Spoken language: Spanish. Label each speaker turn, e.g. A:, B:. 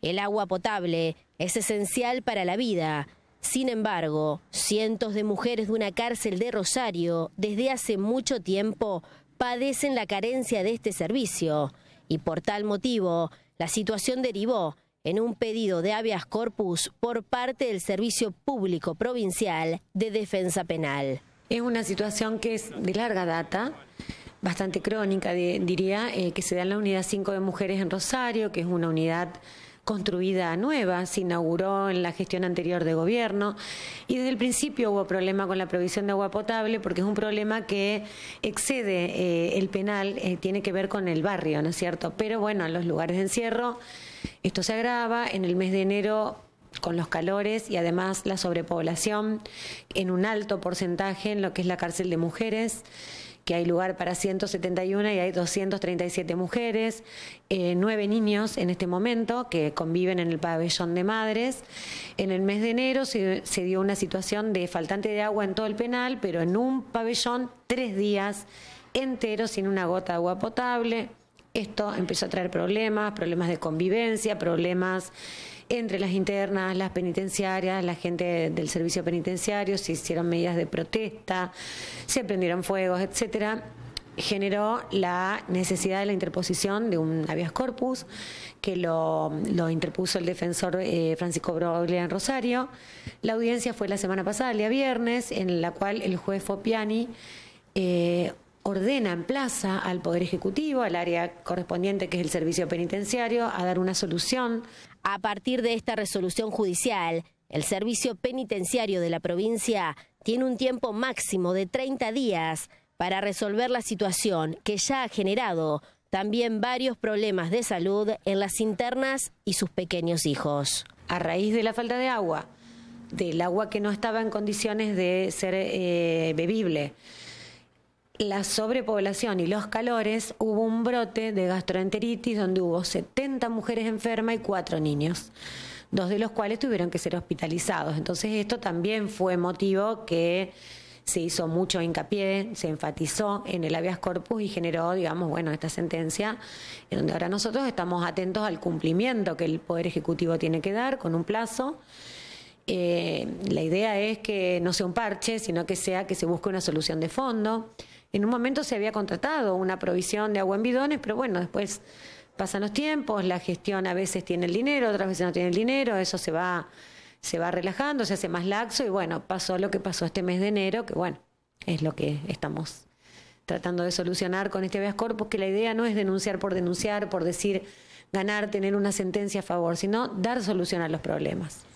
A: El agua potable es esencial para la vida. Sin embargo, cientos de mujeres de una cárcel de Rosario desde hace mucho tiempo padecen la carencia de este servicio y por tal motivo la situación derivó en un pedido de habeas corpus por parte del Servicio Público
B: Provincial de Defensa Penal. Es una situación que es de larga data, bastante crónica, diría, eh, que se da en la Unidad 5 de Mujeres en Rosario, que es una unidad construida nueva, se inauguró en la gestión anterior de gobierno y desde el principio hubo problema con la provisión de agua potable porque es un problema que excede eh, el penal, eh, tiene que ver con el barrio, ¿no es cierto? Pero bueno, en los lugares de encierro esto se agrava, en el mes de enero con los calores y además la sobrepoblación en un alto porcentaje en lo que es la cárcel de mujeres que hay lugar para 171 y hay 237 mujeres, eh, nueve niños en este momento que conviven en el pabellón de madres. En el mes de enero se, se dio una situación de faltante de agua en todo el penal, pero en un pabellón tres días enteros sin una gota de agua potable esto empezó a traer problemas, problemas de convivencia, problemas entre las internas, las penitenciarias, la gente del servicio penitenciario, se hicieron medidas de protesta, se prendieron fuegos, etcétera generó la necesidad de la interposición de un habeas corpus que lo, interpuso el defensor eh, Francisco Broglia en Rosario. La audiencia fue la semana pasada, el día viernes, en la cual el juez Fopiani eh, ordena en plaza al Poder Ejecutivo, al área correspondiente que es el Servicio Penitenciario, a dar una
A: solución. A partir de esta resolución judicial, el Servicio Penitenciario de la provincia tiene un tiempo máximo de 30 días para resolver la situación que ya ha generado también varios problemas de salud en las internas
B: y sus pequeños hijos. A raíz de la falta de agua, del agua que no estaba en condiciones de ser eh, bebible, la sobrepoblación y los calores, hubo un brote de gastroenteritis donde hubo 70 mujeres enfermas y 4 niños, dos de los cuales tuvieron que ser hospitalizados. Entonces esto también fue motivo que se hizo mucho hincapié, se enfatizó en el habeas corpus y generó, digamos, bueno, esta sentencia, en donde ahora nosotros estamos atentos al cumplimiento que el Poder Ejecutivo tiene que dar con un plazo. Eh, la idea es que no sea un parche, sino que sea que se busque una solución de fondo. En un momento se había contratado una provisión de agua en bidones, pero bueno, después pasan los tiempos, la gestión a veces tiene el dinero, otras veces no tiene el dinero, eso se va, se va relajando, se hace más laxo y bueno, pasó lo que pasó este mes de enero, que bueno, es lo que estamos tratando de solucionar con este habeas corpus, que la idea no es denunciar por denunciar, por decir ganar, tener una sentencia a favor, sino dar solución a los problemas.